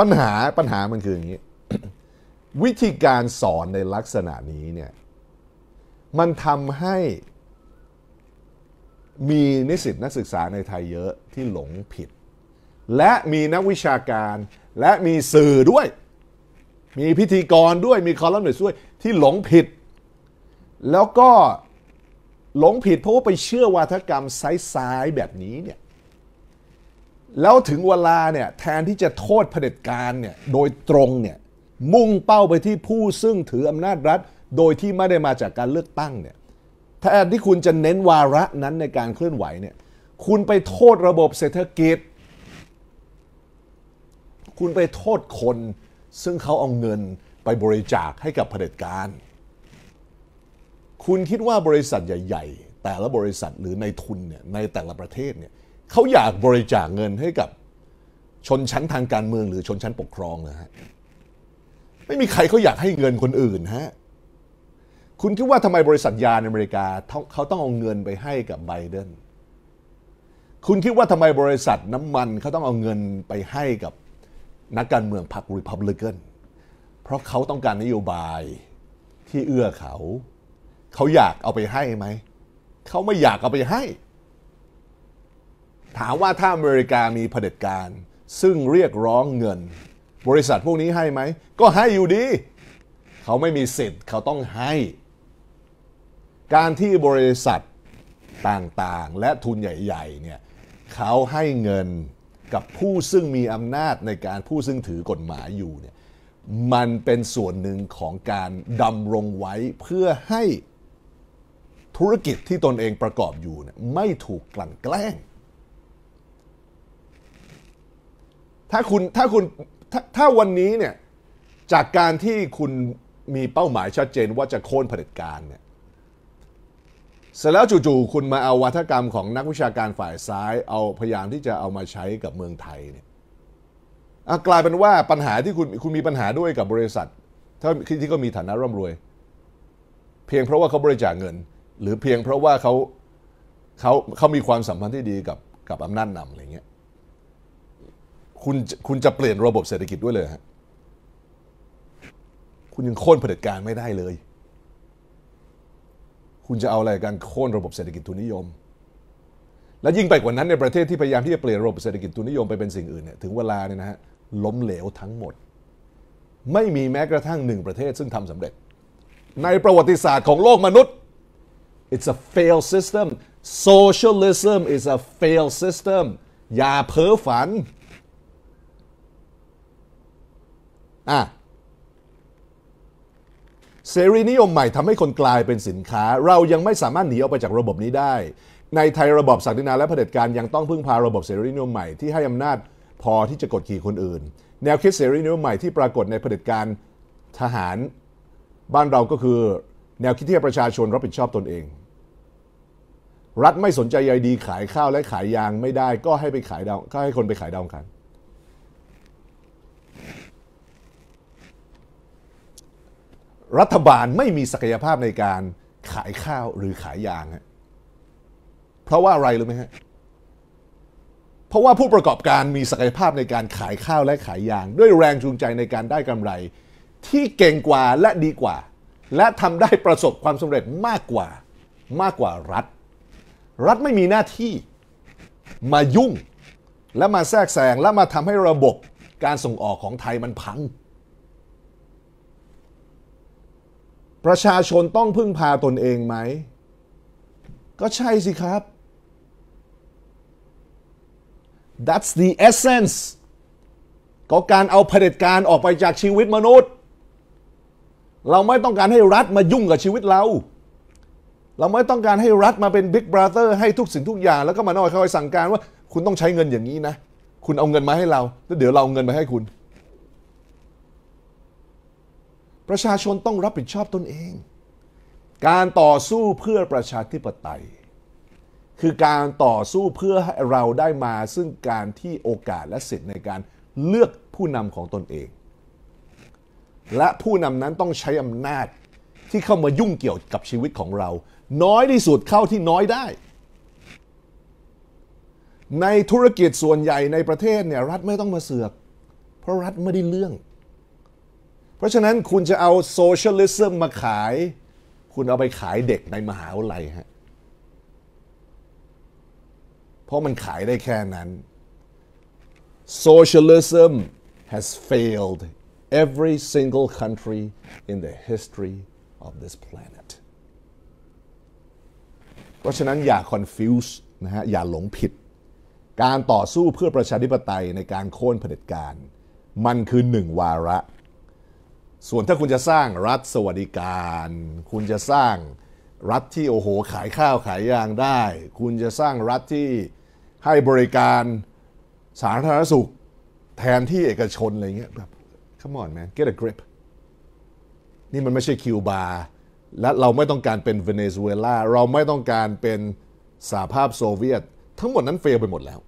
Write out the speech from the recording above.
ปัญหาปัญหามันคืออย่างนี้ วิธีการสอนในลักษณะนี้เนี่ยมันทำให้มีนิสิตนักศึกษาในไทยเยอะที่หลงผิด และมีนักวิชาการและมีสื่อด้วย มีพิธีกรด้วยมีคอลัมน์ด้วย ที่หลงผิด แล้วก็หลงผิดเพราะว่าไปเชื่อวาทกรรมซ้ายๆแบบนี้เนี่ยแล้วถึงเวลาเนี่ยแทนที่จะโทษเผด็จการเนี่ยโดยตรงเนี่ยมุ่งเป้าไปที่ผู้ซึ่งถืออำนาจรัฐโดยที่ไม่ได้มาจากการเลือกตั้งเนี่ยแทนที่คุณจะเน้นวาระนั้นในการเคลื่อนไหวเนี่ยคุณไปโทษระบบเศรษฐกิจ คุณไปโทษคน ซึ่งเขาเอาเงินไปบริจาคให้กับเผด็จการคุณคิดว่าบริษัทใหญ่ ๆ แต่ละบริษัทหรือในทุนเนี่ยในแต่ละประเทศเนี่ยเขาอยากบริจาคเงินให้กับชนชั้นทางการเมืองหรือชนชั้นปกครองนะฮะไม่มีใครเขาอยากให้เงินคนอื่นฮะคุณคิดว่าทำไมบริษัทยาในอเมริกาเขาต้องเอาเงินไปให้กับไบเดนคุณคิดว่าทำไมบริษัทน้ำมันเขาต้องเอาเงินไปให้กับนักการเมืองพรรคริพับลิกันเพราะเขาต้องการนโยบายที่เอื้อเขาเขาอยากเอาไปให้ไหมเขาไม่อยากเอาไปให้ถามว่าถ้าอเมริกามีเผด็จการซึ่งเรียกร้องเงินบริษัทพวกนี้ให้ไหมก็ให้อยู่ดี เขาไม่มีสิทธิ์เขาต้องให้ การที่บริษัทต่างๆ และทุนใหญ่ ๆเนี่ยเขาให้เงินกับผู้ซึ่งมีอำนาจในการผู้ซึ่งถือกฎหมายอยู่เนี่ยมันเป็นส่วนหนึ่งของการดำรงไว้เพื่อให้ธุรกิจที่ตนเองประกอบอยู่เนี่ยไม่ถูกกลั่นแกล้งถ้าคุณถ้าคุณถาถ้าวันนี้เนี่ยจากการที่คุณมีเป้าหมายชัดเจนว่าจะโค่นเผด็จการเนี่ยเสร็จแล้วจู่ๆคุณมาเอาวัฒกรรมของนักวิชาการฝ่ายซ้าย เอาพยายามที่จะเอามาใช้กับเมืองไทยเนี่ยกลายเป็นว่าปัญหาที่คุณคุณมีปัญหาด้วยกับบริษัทถ้าที่ก็มีฐานะร่ำรวย เพียงเพราะว่าเขาบริจาคเงิน หรือเพียงเพราะว่าเขาเขาเขามีความสัมพันธ์ที่ดีกับกับอำนาจนำอะไรเงี้ยคุณคุณจะเปลี่ยนระบบเศรษฐกิจด้วยเลยฮะ คุณยังโค่นเผด็จการไม่ได้เลย คุณจะเอาอะไรการโค่นระบบเศรษฐกิจทุนนิยม และยิ่งไปกว่านั้นในประเทศที่พยายามที่จะเปลี่ยนระบบเศรษฐกิจทุนนิยมไปเป็นสิ่งอื่นเนี่ยถึงเวลาเนี่ยนะฮะล้มเหลวทั้งหมด ไม่มีแม้กระทั่งหนึ่งประเทศ ซึ่งทำสำเร็จ ในประวัติศาสตร์ของโลกมนุษย์ it's a f a i l system socialism is a f a i l system อย่าเพ้อฝันอ่ะเสรีนิยมใหม่ทำให้คนกลายเป็นสินค้า เรายังไม่สามารถหนีออกไปจากระบบนี้ได้ ในไทยระบบศักดินาและเผด็จการยังต้องพึ่งพาระบบเสรีนิยมใหม่ที่ให้อำนาจพอที่จะกดขี่คนอื่น แนวคิดเสรีนิยมใหม่ที่ปรากฏในเผด็จการทหารบ้านเราก็คือแนวคิดที่ประชาชนรับผิดชอบตนเอง รัฐไม่สนใจใยดี ขายข้าวและขายยางไม่ได้ก็ให้ไปขายดาวก็ให้คนไปขายดาวกันรัฐบาลไม่มีศักยภาพในการขายข้าวหรือขายยาง เพราะว่าอะไรรู้ไหมฮะเพราะว่าผู้ประกอบการมีศักยภาพในการขายข้าวและขายยาง ด้วยแรงจูงใจในการได้กำไร ที่เก่งกว่าและดีกว่า และทำได้ประสบความสำเร็จมากกว่ามากกว่ารัฐ รัฐไม่มีหน้าที่ มายุ่ง และมาแทรกแซงและมาทำให้ระบบการส่งออกของไทยมันพังประชาชนต้องพึ่งพาตนเองไหม ก็ใช่สิครับ that's the essence ก็การเอาเผด็จการออกไปจากชีวิตมนุษย์ เราไม่ต้องการให้รัฐมายุ่งกับชีวิตเรา เราไม่ต้องการให้รัฐมาเป็นบิ๊กบราเตอร์ให้ทุกสิ่งทุกอย่างแล้วก็มาน่อยเขาไปสั่งการว่า คุณต้องใช้เงินอย่างนี้นะ คุณเอาเงินมาให้เราแล้วเดี๋ยวเราเอาเงินมาให้คุณประชาชนต้องรับผิดชอบตนเอง การต่อสู้เพื่อประชาธิปไตย คือการต่อสู้เพื่อให้เราได้มา ซึ่งการที่โอกาสและสิทธิ์ในการเลือกผู้นำของตนเอง และผู้นำนั้นต้องใช้อำนาจที่เข้ามายุ่งเกี่ยวกับชีวิตของเรา น้อยที่สุดเข้าที่น้อยได้ ในธุรกิจส่วนใหญ่ในประเทศเนี่ยรัฐไม่ต้องมาเสือกเพราะรัฐไม่ได้เรื่องราะฉะนั้นคุณจะเอาโซเชียลิซึมมาขาย คุณเอาไปขายเด็กในมหาวิทยาลัยฮะ เพราะมันขายได้แค่นั้น Socialism has failed every single country in the history of this planet เพราะฉะนั้นอย่า confuse นะฮะอย่าหลงผิด การต่อสู้เพื่อประชาธิปไตยในการโค่นเผด็จการ มันคือหนึ่งวาระส่วนถ้าคุณจะสร้างรัฐสวัสดิการ คุณจะสร้างรัฐที่โอ้โหขายข้าวขายยางได้ คุณจะสร้างรัฐที่ให้บริการสาธารณสุขแทนที่เอกชนอะไรเงี้ยแบบ come on man get a grip นี่มันไม่ใช่คิวบาและเราไม่ต้องการเป็นเวเนซุเอลาเราไม่ต้องการเป็นสหภาพโซเวียต ทั้งหมดนั้นเฟลไปหมดแล้ว